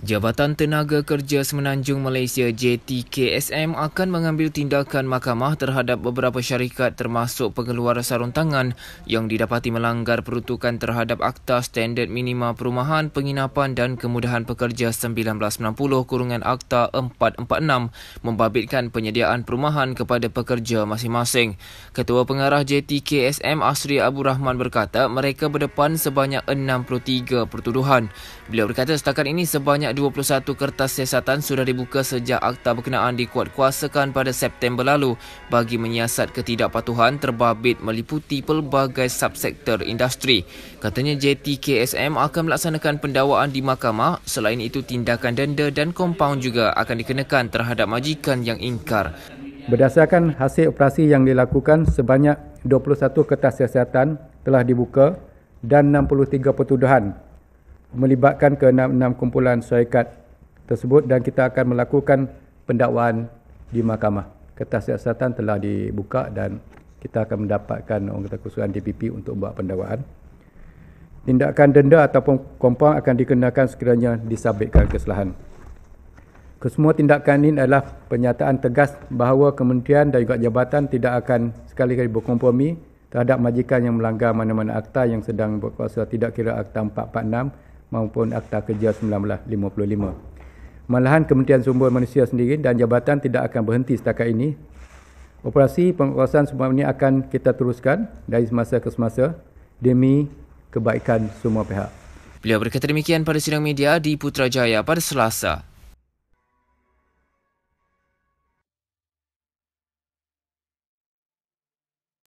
Jabatan Tenaga Kerja Semenanjung Malaysia JTKSM akan mengambil tindakan mahkamah terhadap beberapa syarikat termasuk pengeluar sarung tangan yang didapati melanggar peruntukan terhadap Akta Standard Minima Perumahan Penginapan dan Kemudahan Pekerja 1990 kurungan Akta 446 membabitkan penyediaan perumahan kepada pekerja masing-masing. Ketua Pengarah JTKSM Asri Abu Rahman berkata mereka berdepan sebanyak 63 pertuduhan. Beliau berkata setakat ini sebanyak sebanyak 21 kertas siasatan sudah dibuka sejak akta berkenaan dikuatkuasakan pada September lalu bagi menyiasat ketidakpatuhan terbabit meliputi pelbagai subsektor industri. Katanya JTKSM akan melaksanakan pendawaan di mahkamah selain itu tindakan denda dan kompaun juga akan dikenakan terhadap majikan yang ingkar. Berdasarkan hasil operasi yang dilakukan sebanyak 21 kertas siasatan telah dibuka dan 63 pertuduhan melibatkan ke enam-enam kumpulan syarikat tersebut dan kita akan melakukan pendakwaan di mahkamah. Kertas siasatan telah dibuka dan kita akan mendapatkan orang kata kursuan DPP untuk buat pendakwaan. Tindakan denda ataupun kompang akan dikenakan sekiranya disabitkan kesalahan. Kesemua tindakan ini adalah pernyataan tegas bahawa kementerian dan juga jabatan tidak akan sekali-kali berkompromi terhadap majikan yang melanggar mana-mana akta yang sedang berkuasa tidak kira akta 446 maupun Akta Kerja 1955. Malahan Kementerian Sumber Manusia sendiri dan jabatan tidak akan berhenti setakat ini. Operasi pengawasan semua ini akan kita teruskan dari semasa ke semasa demi kebaikan semua pihak. Beliau berkata demikian pada sidang media di Putrajaya pada Selasa.